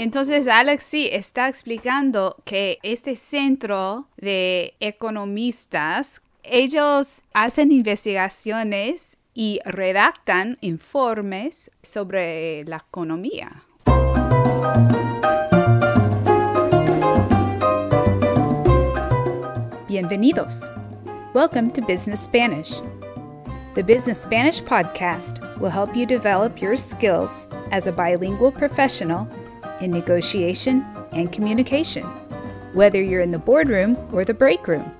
Entonces, Alex está explicando que este centro de economistas, ellos hacen investigaciones y redactan informes sobre la economía. Bienvenidos. Welcome to Business Spanish. The Business Spanish podcast will help you develop your skills as a bilingual professional in negotiation and communication, whether you're in the boardroom or the break room.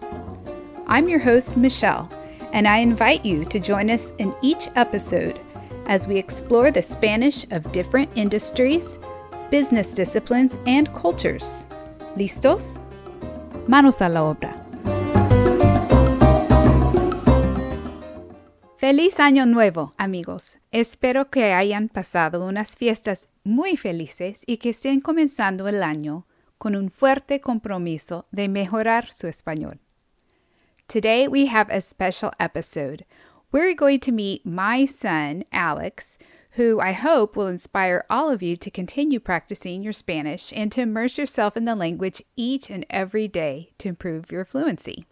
I'm your host, Michelle, and I invite you to join us in each episode as we explore the Spanish of different industries, business disciplines, and cultures. ¿Listos? Manos a la obra. Feliz año nuevo, amigos. Espero que hayan pasado unas fiestas muy felices y que estén comenzando el año con un fuerte compromiso de mejorar su español. Today we have a special episode. We're going to meet my son, Alex, who I hope will inspire all of you to continue practicing your Spanish and to immerse yourself in the language each and every day to improve your fluency.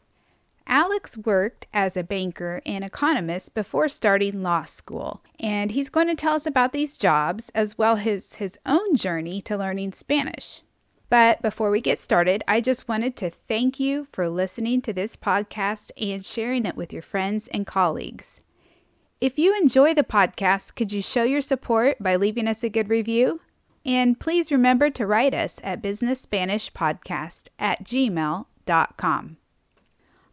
Alex worked as a banker and economist before starting law school, and he's going to tell us about these jobs as well as his own journey to learning Spanish. But before we get started, I just wanted to thank you for listening to this podcast and sharing it with your friends and colleagues. If you enjoy the podcast, could you show your support by leaving us a good review? And please remember to write us at businessspanishpodcast at gmail.com.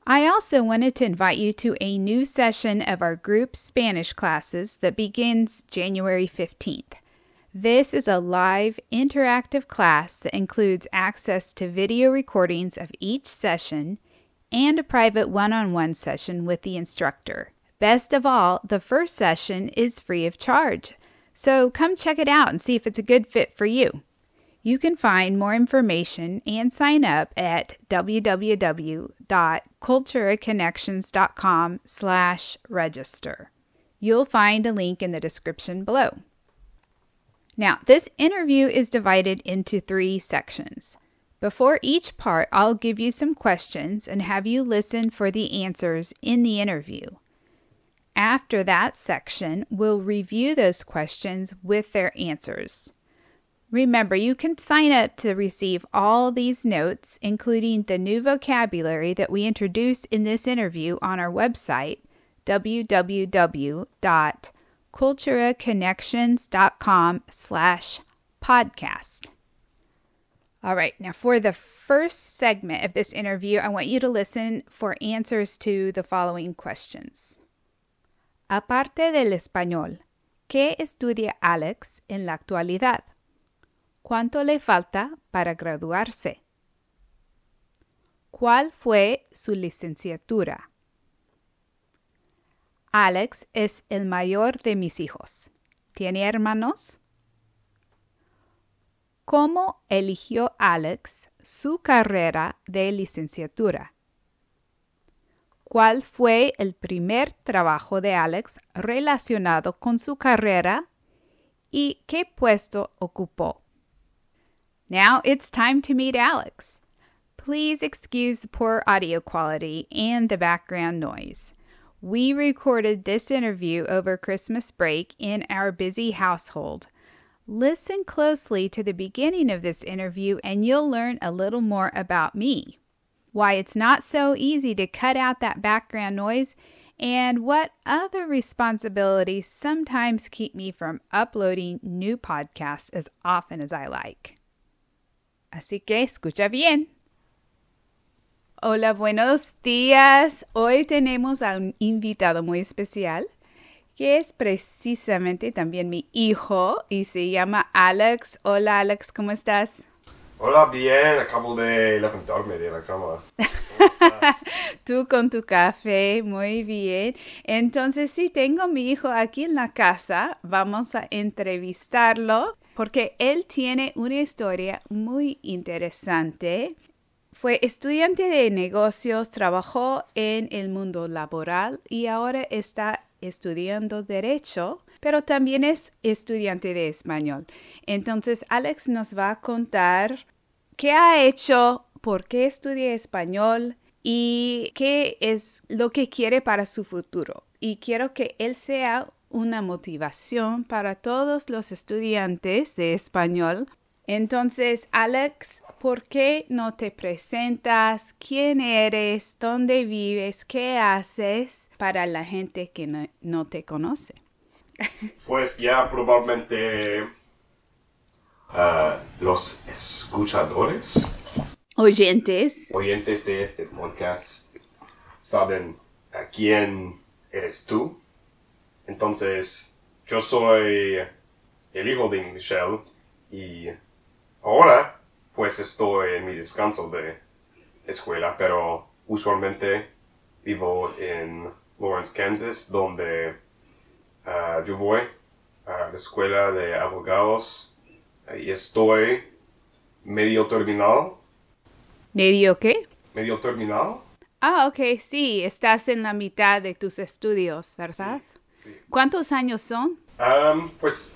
I also wanted to invite you to a new session of our group Spanish classes that begins January 15th. This is a live interactive class that includes access to video recordings of each session and a private one on one session with the instructor. Best of all, the first session is free of charge, so come check it out and see if it's a good fit for you. You can find more information and sign up at www.cultureconnections.com slash register. You'll find a link in the description below. Now, this interview is divided into three sections. Before each part, I'll give you some questions and have you listen for the answers in the interview. After that section, we'll review those questions with their answers. Remember, you can sign up to receive all these notes, including the new vocabulary that we introduced in this interview on our website, www.culturaconnections.com slash podcast. All right, now for the first segment of this interview, I want you to listen for answers to the following questions. Aparte del español, ¿qué estudia Alex en la actualidad? ¿Cuánto le falta para graduarse? ¿Cuál fue su licenciatura? Alex es el mayor de mis hijos. ¿Tiene hermanos? ¿Cómo eligió Alex su carrera de licenciatura? ¿Cuál fue el primer trabajo de Alex relacionado con su carrera y qué puesto ocupó? Now it's time to meet Alex. Please excuse the poor audio quality and the background noise. We recorded this interview over Christmas break in our busy household. Listen closely to the beginning of this interview and you'll learn a little more about me, why it's not so easy to cut out that background noise, and what other responsibilities sometimes keep me from uploading new podcasts as often as I like. Así que escucha bien. Hola, buenos días. Hoy tenemos a un invitado muy especial que es precisamente también mi hijo y se llama Alex. Hola Alex, ¿cómo estás? Hola, bien, acabo de levantarme de la cama. Tú con tu café, muy bien. Entonces, sí, tengo a mi hijo aquí en la casa, vamos a entrevistarlo porque él tiene una historia muy interesante. Fue estudiante de negocios, trabajó en el mundo laboral y ahora está estudiando derecho, pero también es estudiante de español. Entonces Alex nos va a contar qué ha hecho, por qué estudia español y qué es lo que quiere para su futuro. Y quiero que él sea una motivación para todos los estudiantes de español. Entonces, Alex, ¿por qué no te presentas? ¿Quién eres? ¿Dónde vives? ¿Qué haces para la gente que no, te conoce? Pues ya probablemente ah, los escuchadores. Oyentes. Oyentes de este podcast saben a quién eres tú entonces, yo soy el hijo de Michelle y ahora pues estoy en mi descanso de escuela, pero usualmente vivo en Lawrence, Kansas, donde ah, yo voy a la escuela de abogados y estoy medio terminado. ¿Medio qué? Medio terminado. Ah, ok, sí, estás en la mitad de tus estudios, ¿verdad? ¿Cuántos años son? pues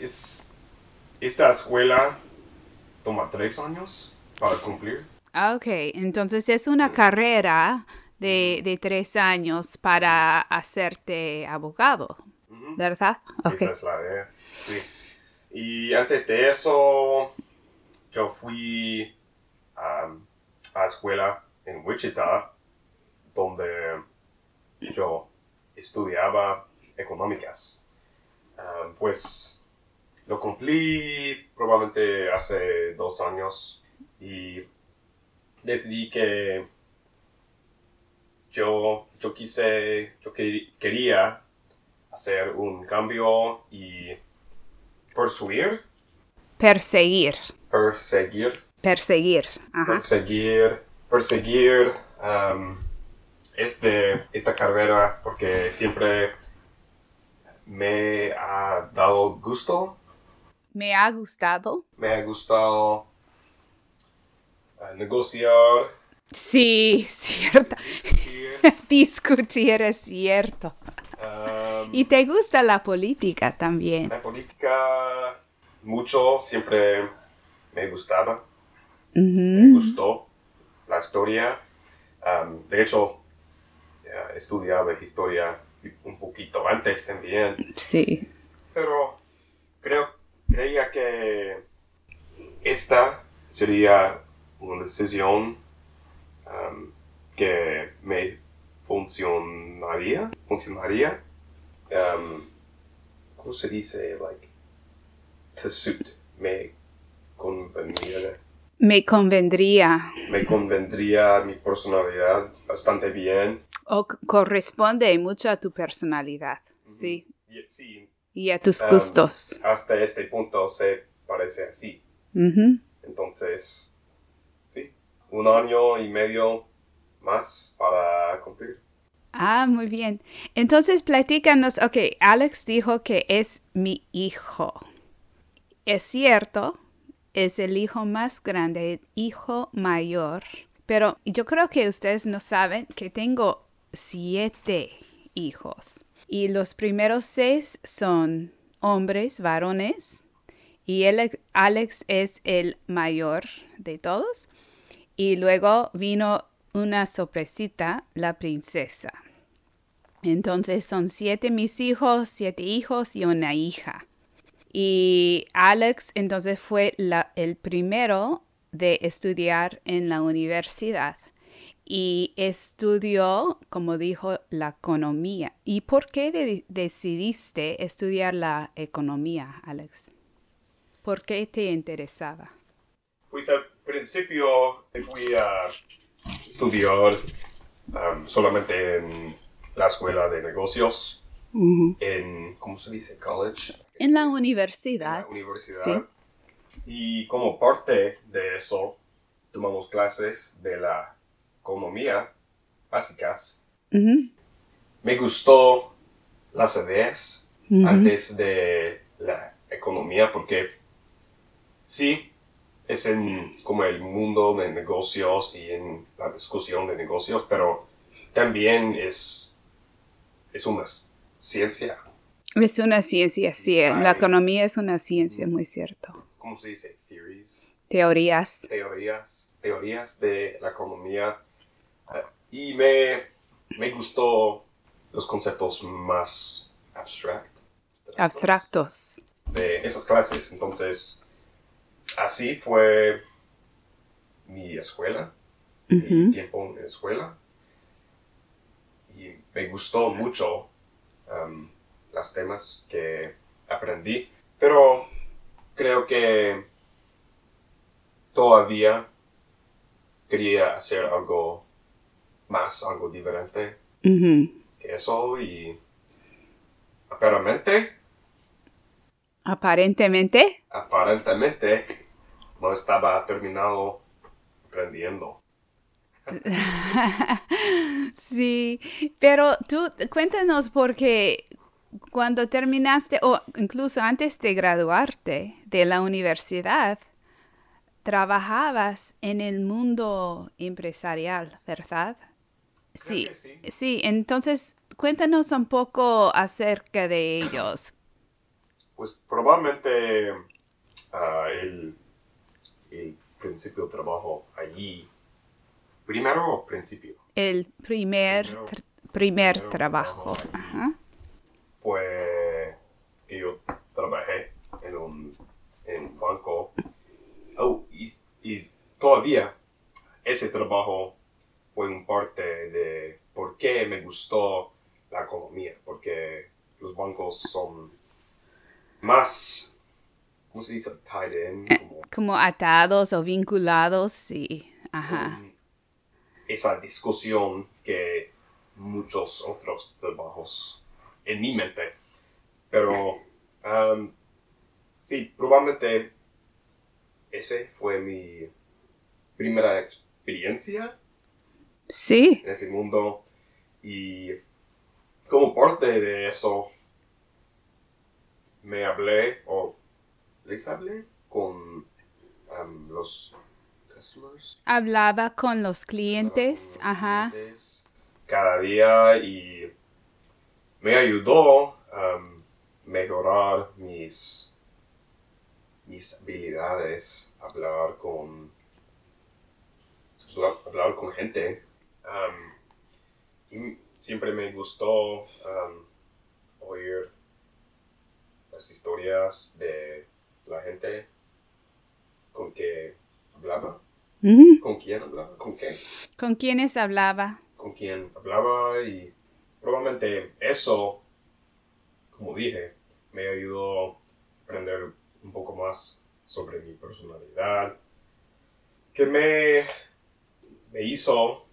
es, esta escuela toma tres años para cumplir. Ah, ok, entonces es una carrera de, de tres años para hacerte abogado, ¿verdad? Okay. Esa es la idea, sí. Y antes de eso, yo fui a a escuela en Wichita, donde yo estudiaba económicas. pues lo cumplí probablemente hace dos años y decidí que yo, yo quise, yo quería hacer un cambio y Perseguir. Perseguir. Perseguir. Perseguir. Perseguir este, esta carrera porque siempre me ha dado gusto. Me ha gustado. Me ha gustado eh, negociar. Sí, cierto. Discutir, es cierto. y te gusta la política también. La política mucho, siempre me gustaba. Me gustó la historia. de hecho, estudiaba historia un poquito antes también. Sí. Pero creo, creía que esta sería una decisión um, que me funcionaría, funcionaría. Um, ¿Cómo se dice? Like, suit. Me convendría. Me convendría. Me convendría mi personalidad bastante bien. O corresponde mucho a tu personalidad, sí. Y, a tus gustos. Hasta este punto se parece así. Entonces, sí, un año y medio más para cumplir. Ah, muy bien. Entonces, platícanos, ok, Alex dijo que es mi hijo. Es cierto, es el hijo más grande, hijo mayor pero yo creo que ustedes no saben que tengo siete hijos. Y los primeros seis son hombres, varones. Y Alex es el mayor de todos. Y luego vino una sorpresita, la princesa. Entonces son siete mis hijos, siete hijos y una hija. Y Alex entonces fue el primero de estudiar en la universidad y estudió, como dijo, la economía. ¿Y por qué decidiste estudiar la economía, Alex? ¿Por qué te interesaba? Pues al principio fui a estudiar um, solamente en la escuela de negocios, en, ¿cómo se dice? College. En la universidad. En la universidad. ¿Sí? Y como parte de eso, tomamos clases de la economía básicas. Me gustó las ideas antes de la economía porque sí, es en como el mundo de negocios y en la discusión de negocios, pero también es, es una ciencia. Es una ciencia, sí. Eh, la economía es una ciencia, muy cierto. ¿cómo se dice? Theories. Teorías. Teorías, teorías de la economía. Ah, y me, gustó los conceptos más abstractos. Abstractos. De esas clases. Entonces, así fue mi escuela, mi tiempo en escuela. Y me gustó mucho um, los temas que aprendí. Pero creo que todavía quería hacer algo más, algo diferente que eso y aparentemente aparentemente aparentemente no estaba terminado aprendiendo sí, pero tú cuéntanos porque cuando terminaste o incluso antes de graduarte de la universidad, trabajabas en el mundo empresarial, ¿verdad? Sí, sí, entonces cuéntanos un poco acerca de ellos. Pues probablemente ah, el, principio de trabajo allí, primero o principio. El primer, trabajo Ajá pues que yo trabajé en un, banco oh, y, todavía ese trabajo fue un parte de por qué me gustó la economía, porque los bancos son más, ¿cómo se dice? Tied in, eh, como, atados o vinculados, sí. Ajá. Esa discusión que muchos otros trabajos en mi mente. Pero, um, sí, probablemente ese fue mi primera experiencia. Sí. En ese mundo. Y como parte de eso, me hablé o les hablé con los customers. Hablaba con los clientes, con los clientes ajá. Cada día y me ayudó a um, mejorar mis, mis habilidades, hablar con, hablar, con gente. Um, siempre me gustó um, oír las historias de la gente con que hablaba. ¿Con quién hablaba? ¿Con qué? Con quiénes hablaba. Con quién hablaba y probablemente eso, como dije, me ayudó a aprender un poco más sobre mi personalidad, que me, me hizo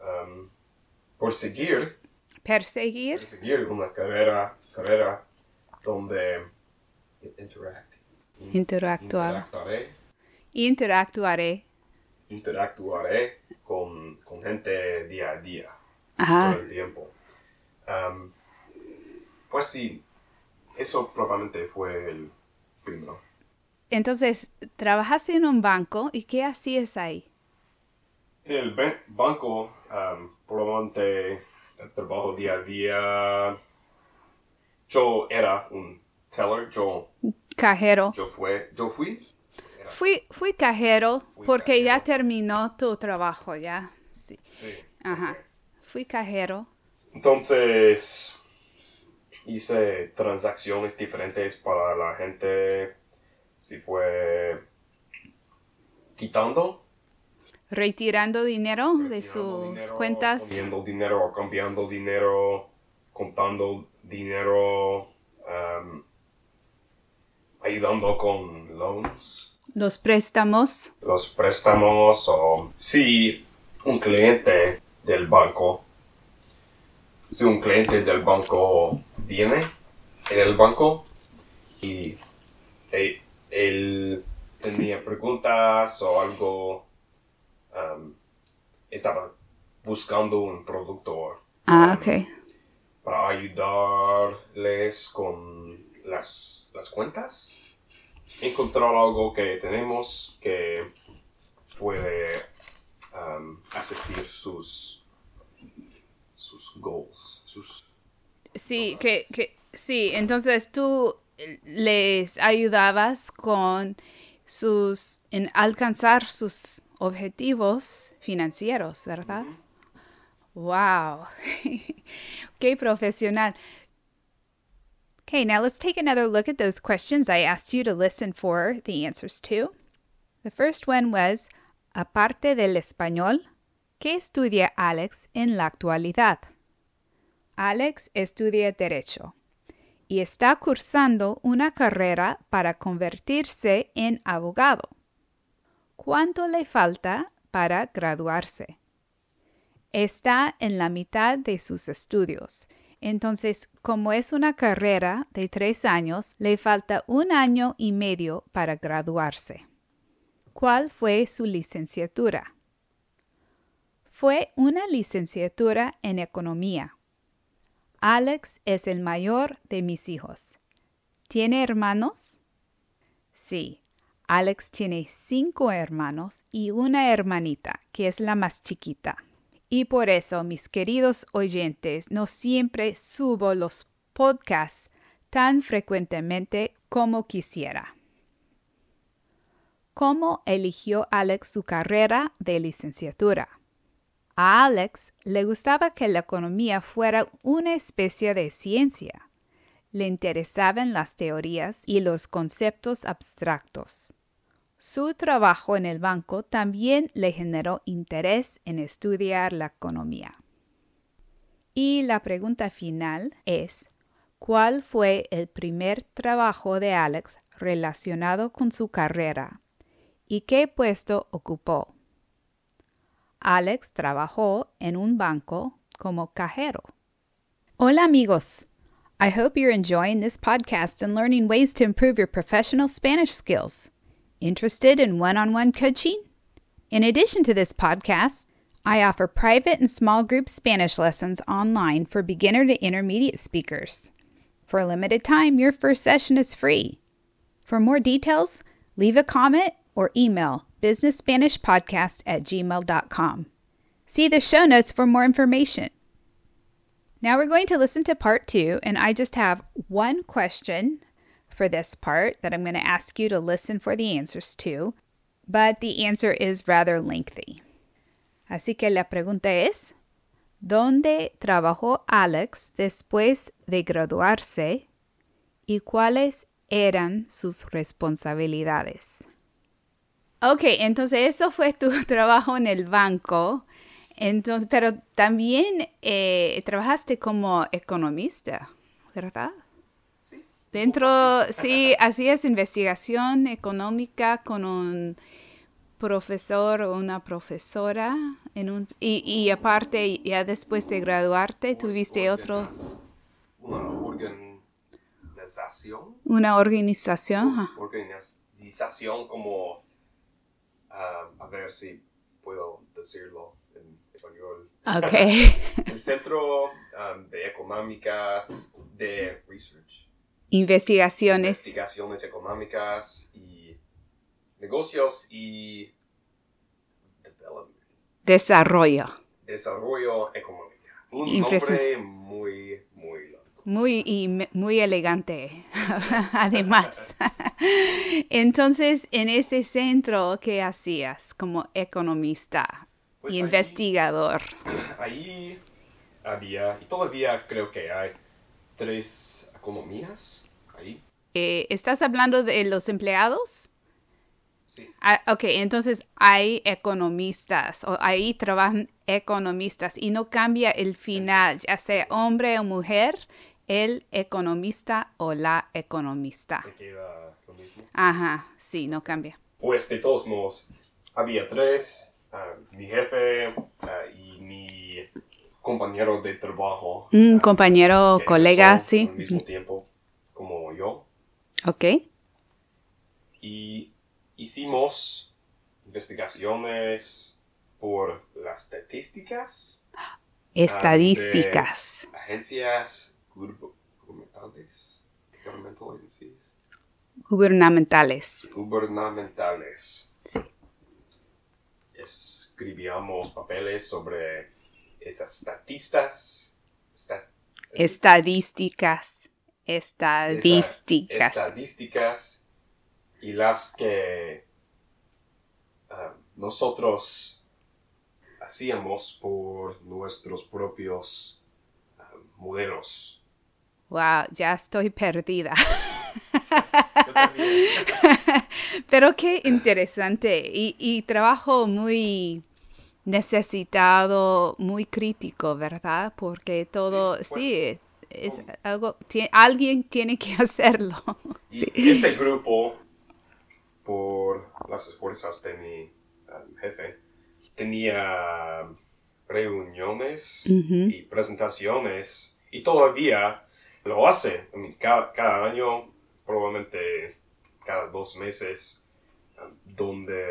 um, perseguir, perseguir, una carrera, carrera donde interactuaré, con, gente día a día, todo el tiempo pues sí, eso probablemente fue el primero. Entonces, trabajaste en un banco y ¿qué hacías ahí? En el banco, um, probablemente trabajo día a día. Yo era un teller, yo... Cajero. Yo, fue, yo fui. fui, fui cajero porque ya terminó tu trabajo, ya. Sí. Ajá. Fui cajero entonces, hice transacciones diferentes para la gente. Si fue quitando. Retirando dinero de sus cuentas. Poniendo dinero, cambiando dinero, contando dinero, em, ayudando con loans. Los préstamos. Los préstamos o si un cliente del banco si un cliente del banco viene en el banco y él, tenía preguntas o algo, um, estaba buscando un productor. Ah, para ayudarles con las, las cuentas, encontrar algo que tenemos que puede um, asistir sus sus goals, sus... Sí, que, que, sí, entonces tú eh, les ayudabas con sus, en alcanzar sus objetivos financieros, ¿verdad? Wow. Qué profesional. Okay, now let's take another look at those questions I asked you to listen for the answers to. The first one was, aparte del español, ¿Qué estudia Alex en la actualidad? Alex estudia Derecho y está cursando una carrera para convertirse en abogado. ¿Cuánto le falta para graduarse? Está en la mitad de sus estudios, entonces como es una carrera de tres años, le falta un año y medio para graduarse. ¿Cuál fue su licenciatura? Fue una licenciatura en economía. Alex es el mayor de mis hijos. ¿Tiene hermanos? Sí, Alex tiene cinco hermanos y una hermanita, que es la más chiquita. Y por eso, mis queridos oyentes, no siempre subo los podcasts tan frecuentemente como quisiera. ¿Cómo eligió Alex su carrera de licenciatura? A Alex le gustaba que la economía fuera una especie de ciencia. Le interesaban las teorías y los conceptos abstractos. Su trabajo en el banco también le generó interés en estudiar la economía. Y la pregunta final es, ¿cuál fue el primer trabajo de Alex relacionado con su carrera? ¿Y qué puesto ocupó? Alex trabajó en un banco como cajero. Hola amigos. I hope you're enjoying this podcast and learning ways to improve your professional Spanish skills. Interested in one on one coaching? In addition to this podcast, I offer private and small group Spanish lessons online for beginner to intermediate speakers. For a limited time, your first session is free. For more details, leave a comment or email businessspanishpodcast at gmail.com. See the show notes for more information. Now we're going to listen to part two, and I just have one question for this part that I'm going to ask you to listen for the answers to, but the answer is rather lengthy. Así que la pregunta es: ¿Dónde trabajó Alex después de graduarse y cuáles eran sus responsabilidades? Ok, entonces eso fue tu trabajo en el banco. Entonces, pero también eh, trabajaste como economista, ¿verdad? Sí. Dentro, sí, hacías investigación económica con un profesor o una profesora en un, y, y, aparte ya después de graduarte tuviste otro una organización una organización organización como Ah, a ver si puedo decirlo en español. Ok. el Centro um, de Económicas de Research. Investigaciones. Investigaciones económicas y negocios y Desarrollo. Desarrollo económico. Un nombre muy muy, y muy elegante, además. Entonces, en ese centro, ¿qué hacías como economista e y investigador? Ahí había, y todavía creo que hay tres economías ahí. Eh, ¿Estás hablando de los empleados? Sí. Ah, ok, entonces hay economistas, o ahí trabajan economistas y no cambia el final, ya sea hombre o mujer, el economista o la economista. Se queda lo mismo. Ajá, sí, no cambia. Pues de todos modos, había tres, ah, mi jefe ah, y mi compañero de trabajo. Mm, compañero, ah, colega, sí. Al mismo tiempo como yo. Ok. Y hicimos investigaciones por las estadísticas. Estadísticas. agencias gubernamentales. Gubernamentales. Gubernamentales. Sí. Escribíamos papeles sobre esas statistas. estadísticas. Estadísticas. estadísticas. Y las que ah, nosotros hacíamos por nuestros propios ah, modelos Wow, ya estoy perdida. Pero qué interesante y, trabajo muy necesitado, muy crítico, ¿verdad? Porque todo, pues, sí, es algo, alguien tiene que hacerlo. Este grupo, por las fuerzas de mi jefe, tenía reuniones y presentaciones y todavía lo hace. Cada, año, probablemente cada dos meses, donde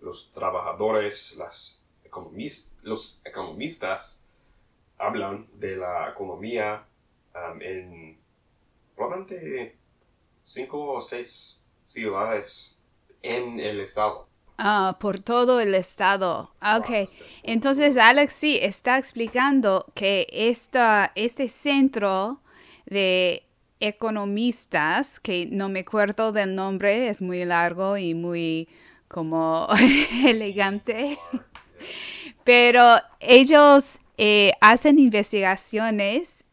los trabajadores, las los economistas hablan de la economía um, en probablemente cinco o seis ciudades en el estado. Ah, por todo el estado. Ah, ok, entonces Alex está explicando que esta, este centro de economistas, que no me acuerdo del nombre, es muy largo y muy como elegante, pero ellos eh, hacen investigaciones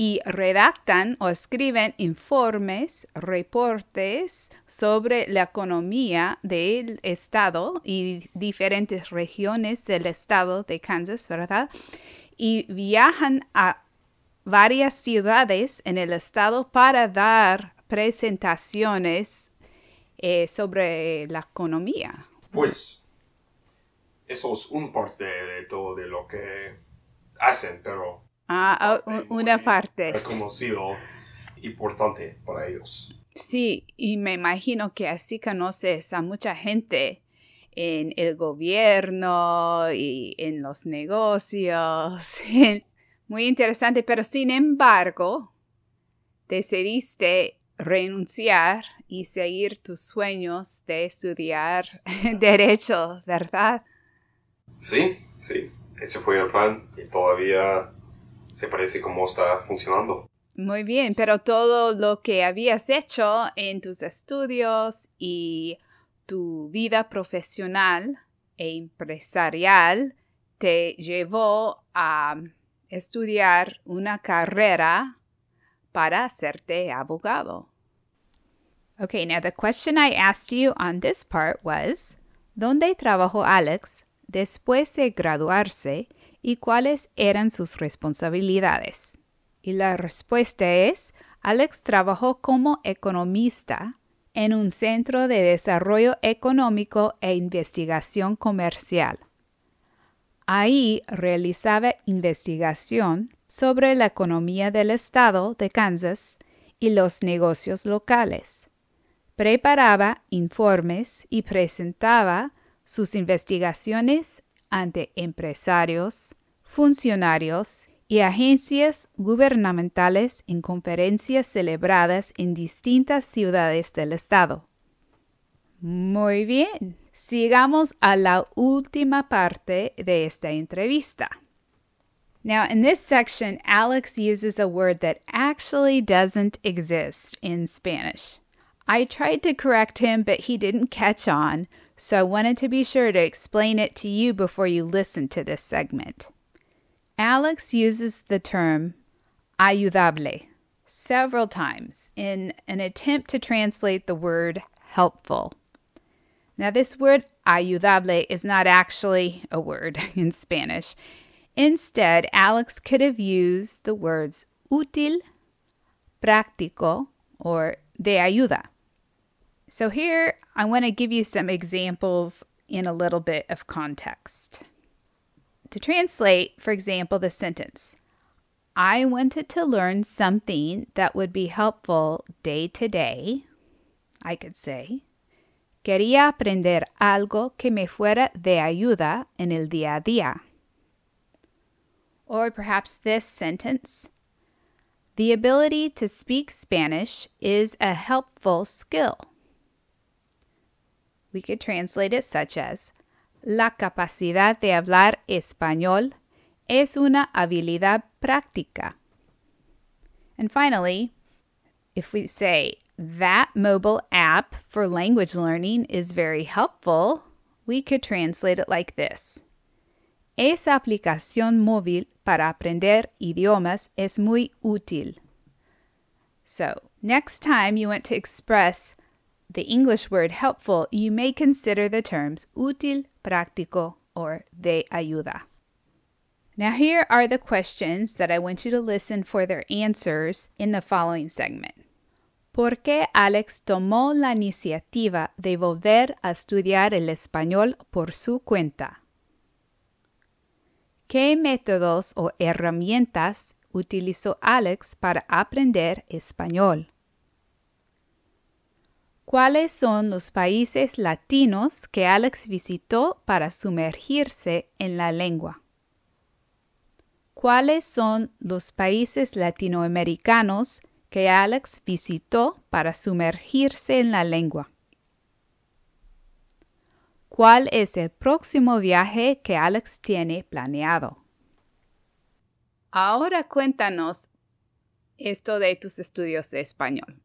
y redactan o escriben informes, reportes sobre la economía del estado y diferentes regiones del estado de Kansas, ¿verdad? Y viajan a varias ciudades en el estado para dar presentaciones eh, sobre la economía. Pues eso es un parte de todo lo que hacen, pero Ah, ah una parte. Reconocido, importante para ellos. Sí, y me imagino que así conoces a mucha gente en el gobierno y en los negocios. Muy interesante, pero sin embargo, decidiste renunciar y seguir tus sueños de estudiar derecho, ¿verdad? Sí, sí, ese fue el plan y todavía se parece cómo está funcionando. Muy bien, pero todo lo que habías hecho en tus estudios y tu vida profesional e empresarial te llevó a estudiar una carrera para hacerte abogado. Okay, now the question I asked you on this part was, ¿Dónde trabajó Alex después de graduarse y cuáles eran sus responsabilidades. Y la respuesta es, Alex trabajó como economista en un centro de desarrollo económico e investigación comercial. Ahí realizaba investigación sobre la economía del estado de Kansas y los negocios locales. Preparaba informes y presentaba sus investigaciones ante empresarios, funcionarios y agencias gubernamentales en conferencias celebradas en distintas ciudades del estado. Muy bien, sigamos a la última parte de esta entrevista. Now, in this section, Alex uses a word that actually doesn't exist in Spanish. I tried to correct him, but he didn't catch on, so I wanted to be sure to explain it to you before you listen to this segment. Alex uses the term ayudable several times in an attempt to translate the word helpful. Now, this word ayudable is not actually a word in Spanish. Instead, Alex could have used the words útil, práctico, or de ayuda. So here I want to give you some examples in a little bit of context. To translate, for example, the sentence I wanted to learn something that would be helpful day to day, I could say. Quería aprender algo que me fuera de ayuda en el día a día. Or perhaps this sentence The ability to speak Spanish is a helpful skill. We could translate it such as La capacidad de hablar español es una habilidad práctica. And finally, if we say that mobile app for language learning is very helpful, we could translate it like this. Esa aplicación móvil para aprender idiomas es muy útil. So, next time you want to express the English word helpful, you may consider the terms útil, práctico, or de ayuda. Now, here are the questions that I want you to listen for their answers in the following segment. ¿Por qué Alex tomó la iniciativa de volver a estudiar el español por su cuenta? ¿Qué métodos o herramientas utilizó Alex para aprender español? ¿Cuáles son los países latinos que Alex visitó para sumergirse en la lengua? ¿Cuáles son los países latinoamericanos que Alex visitó para sumergirse en la lengua? ¿Cuál es el próximo viaje que Alex tiene planeado? Ahora cuéntanos esto de tus estudios de español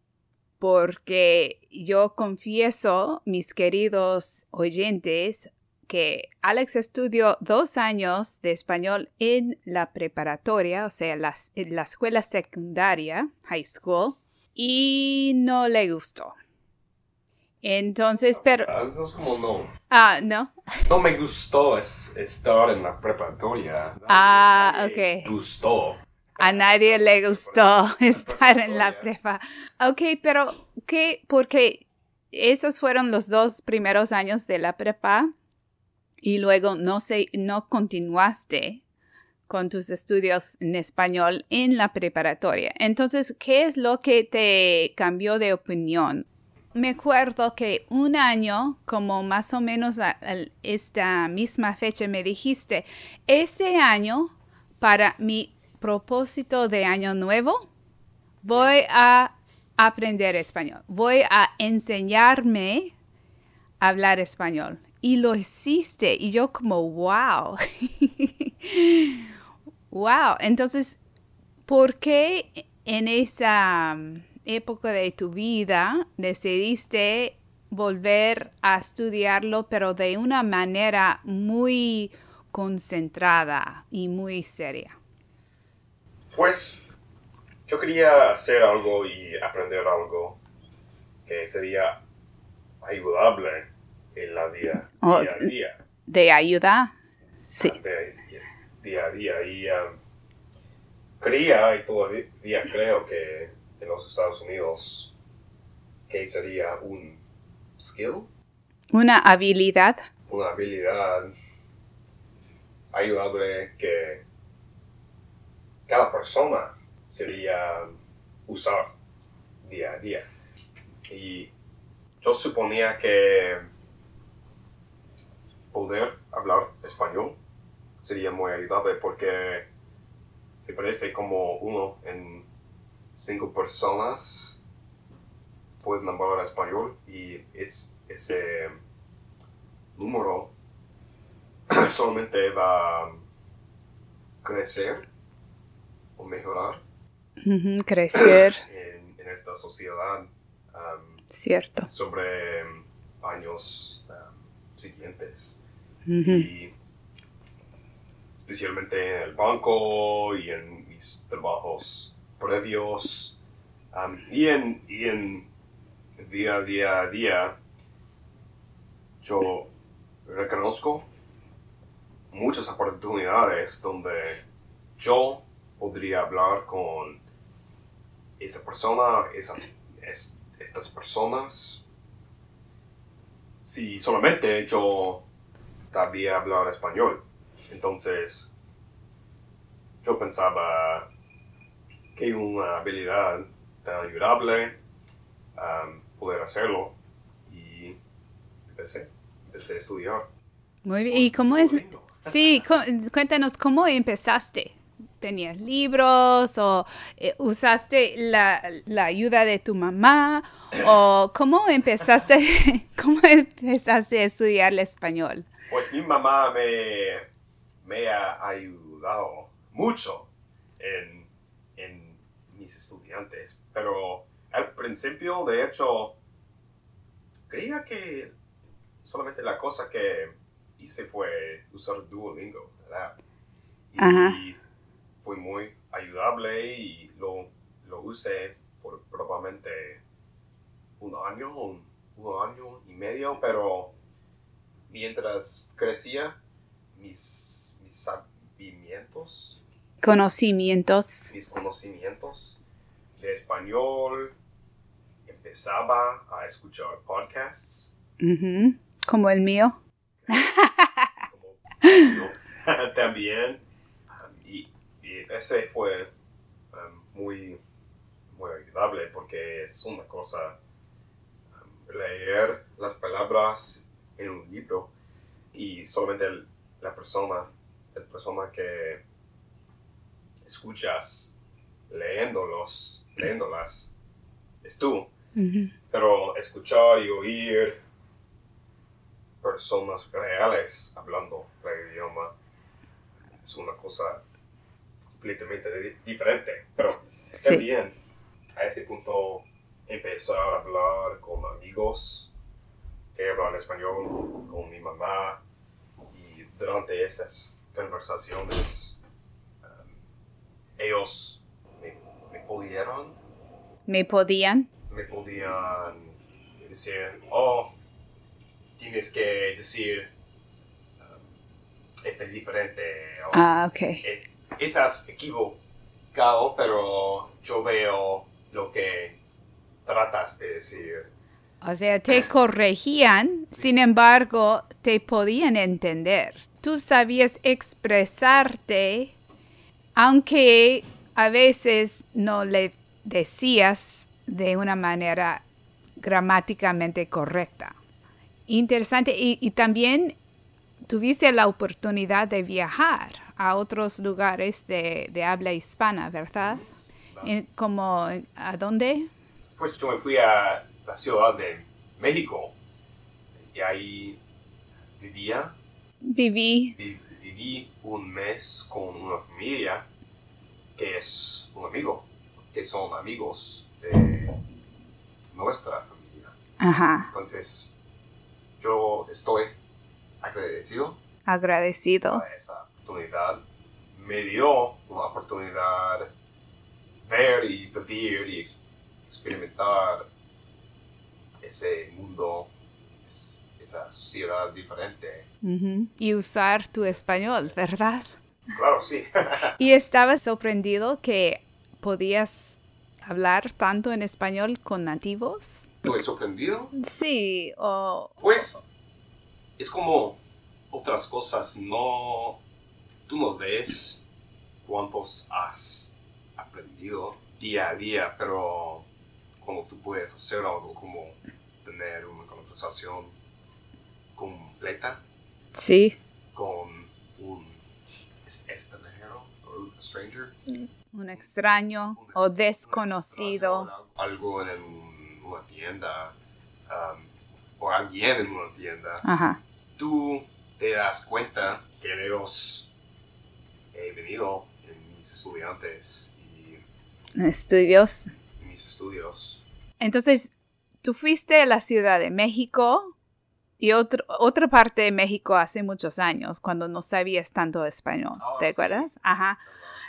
porque yo confieso, mis queridos oyentes, que Alex estudió dos años de español en la preparatoria, o sea, en la escuela secundaria, high school, y no le gustó. Entonces, pero... Ah, no es como no. Ah, no. No me gustó estar en la preparatoria. ah, me Gustó. A nadie le gustó estar en la prepa. Ok, pero ¿qué? Porque esos fueron los dos primeros años de la prepa y luego no, se, no continuaste con tus estudios en español en la preparatoria. Entonces, ¿qué es lo que te cambió de opinión? Me acuerdo que un año, como más o menos esta misma fecha, me dijiste, este año para mi propósito de año nuevo, voy a aprender español, voy a enseñarme a hablar español. Y lo hiciste y yo como, wow, wow. Entonces, ¿por qué en esa um, época de tu vida decidiste volver a estudiarlo, pero de una manera muy concentrada y muy seria? Pues yo quería hacer algo y aprender algo que sería ayudable en la vida, oh, día día. ¿De ayuda? Sí. De, día a día. Y um, creía, y todavía creo que en los Estados Unidos, que sería un skill. Una habilidad. Una habilidad ayudable que cada persona sería usar día a día. Y yo suponía que poder hablar español sería muy ayudable porque se parece como uno en cinco personas pueden hablar español y es, ese número solamente va a crecer mejorar. crecer. En, esta sociedad. Um, Cierto. Sobre um, años um, siguientes. Y especialmente en el banco y en mis trabajos previos. y en, y en día, a día, yo reconozco muchas oportunidades donde yo podría hablar con esa persona, estas personas. Si solamente yo sabía hablar español. Entonces, yo pensaba que una habilidad tan ayudable poder hacerlo y empecé, empecé a estudiar. Muy bien, ¿y cómo es? Sí, cuéntanos cómo empezaste tenías libros o eh, usaste la, la, ayuda de tu mamá o cómo empezaste, cómo empezaste a estudiar el español? Pues mi mamá me, me ha ayudado mucho en, en mis estudiantes, pero al principio, de hecho, creía que solamente la cosa que hice fue usar Duolingo, ¿verdad? fue muy ayudable y lo, lo usé por probablemente un año, un, año y medio, pero mientras crecía, mis, mis sabimientos, conocimientos, mis conocimientos de español, empezaba a escuchar podcasts. como el mío. También ese fue um, muy, muy agradable porque es una cosa um, leer las palabras en un libro y solamente la persona, el persona que escuchas leyéndolos, leyéndolas, es tú. Pero escuchar y oír personas reales hablando el idioma es una cosa completamente diferente. Pero también a ese punto empezar a hablar con amigos que hablan español, con mi mamá, y durante esas conversaciones em, ellos me, pudieron. Me podían. Me podían decir, oh, tienes que decir, em, este es diferente. ah, Quizás equivocado, pero yo veo lo que tratas de decir. O sea, te corregían, sin embargo, te podían entender. Tú sabías expresarte, aunque a veces no le decías de una manera gramáticamente correcta. Interesante. y también tuviste la oportunidad de viajar a otros lugares de, habla hispana, ¿verdad? Eh, a dónde? Pues yo me fui a la ciudad de México y ahí vivía. Viví. viví un mes con una familia que es un amigo, que son amigos de nuestra familia. Ajá. Entonces, yo estoy agradecido. Agradecido. esa oportunidad. Me dio la oportunidad ver y vivir y experimentar ese mundo, esa sociedad diferente. Y usar tu español, ¿verdad? Claro, sí. y estaba sorprendido que podías hablar tanto en español con nativos. ¿Estuve sorprendido? Sí, o... Pues es como otras cosas, no, tú no ves cuántos has aprendido día a día, pero como tú puedes hacer algo como tener una conversación completa sí. con un extranjero, un stranger, mm. un extraño o desconocido, algo en una tienda. Um, o alguien en una tienda, tú te das cuenta que he eh, venido en mis estudiantes y... ¿Estudios? mis estudios. Entonces, tú fuiste a la Ciudad de México y otro, otra parte de México hace muchos años, cuando no sabías tanto español, ah, ¿te acuerdas? Ajá.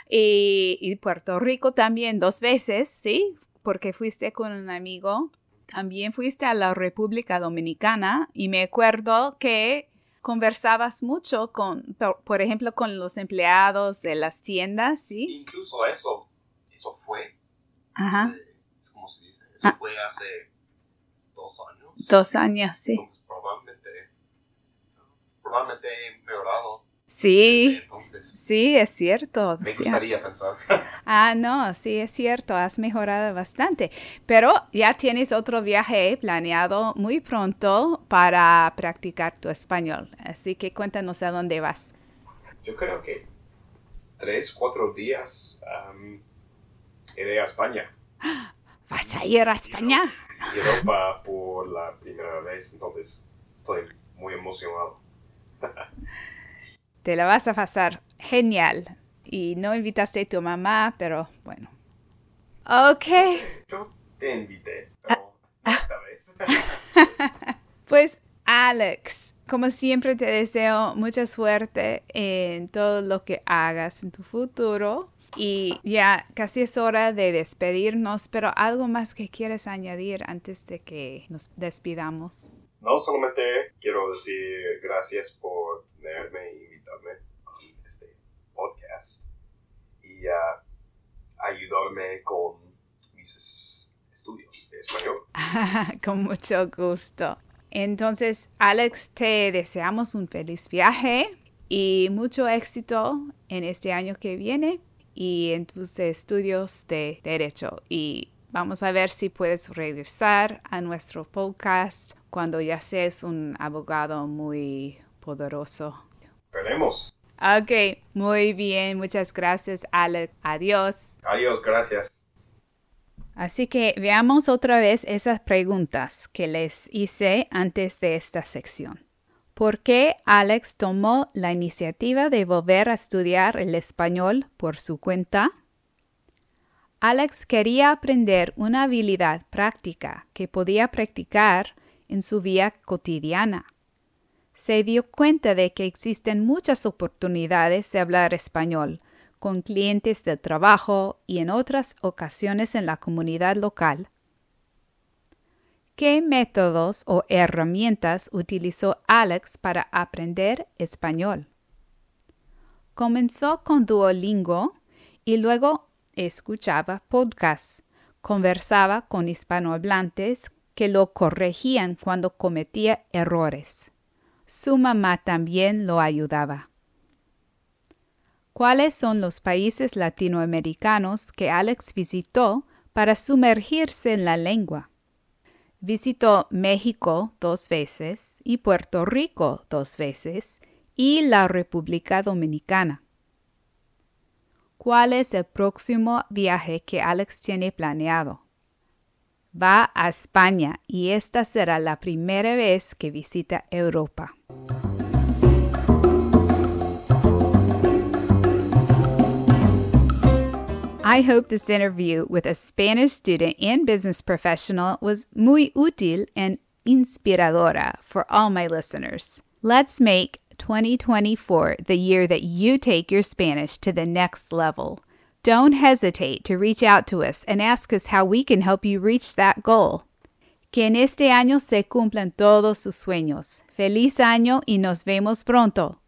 y, Puerto Rico también dos veces, ¿sí? Porque fuiste con un amigo también fuiste a la República Dominicana y me acuerdo que conversabas mucho con, por, ejemplo, con los empleados de las tiendas, ¿sí? Incluso eso, eso fue, es como se dice, eso ah. fue hace dos años. Dos años, sí. Entonces, probablemente, probablemente he empeorado. Sí, sí, es cierto. Me gustaría pensar. Ah, no, sí, es cierto, has mejorado bastante. Pero ya tienes otro viaje planeado muy pronto para practicar tu español. Así que cuéntanos a dónde vas. Yo creo que tres, cuatro días iré a España. ¿Vas a ir a España? Europa por la primera vez, entonces estoy muy emocionado. Te la vas a pasar genial. Y no invitaste a tu mamá, pero bueno. Ok. Yo te invité, ah, ah. pues, Alex, como siempre te deseo mucha suerte en todo lo que hagas en tu futuro. Y ya casi es hora de despedirnos, pero algo más que quieres añadir antes de que nos despidamos. No, solamente quiero decir gracias por tenerme y este podcast y ah, ayudarme con mis estudios de español. con mucho gusto. Entonces, Alex, te deseamos un feliz viaje y mucho éxito en este año que viene y en tus estudios de derecho. Y vamos a ver si puedes regresar a nuestro podcast cuando ya seas un abogado muy poderoso. Ok, muy bien. Muchas gracias, Alex. Adiós. Adiós, gracias. Así que veamos otra vez esas preguntas que les hice antes de esta sección. ¿Por qué Alex tomó la iniciativa de volver a estudiar el español por su cuenta? Alex quería aprender una habilidad práctica que podía practicar en su vida cotidiana se dio cuenta de que existen muchas oportunidades de hablar español con clientes de trabajo y en otras ocasiones en la comunidad local. ¿Qué métodos o herramientas utilizó Alex para aprender español? Comenzó con Duolingo y luego escuchaba podcasts, conversaba con hispanohablantes que lo corregían cuando cometía errores. Su mamá también lo ayudaba. ¿Cuáles son los países latinoamericanos que Alex visitó para sumergirse en la lengua? Visitó México dos veces y Puerto Rico dos veces y la República Dominicana. ¿Cuál es el próximo viaje que Alex tiene planeado? va a España y esta será la primera vez que visita Europa. I hope this interview with a Spanish student and business professional was muy útil and inspiradora for all my listeners. Let's make 2024 the year that you take your Spanish to the next level. Don't hesitate to reach out to us and ask us how we can help you reach that goal. Que en este año se cumplan todos sus sueños. Feliz año y nos vemos pronto.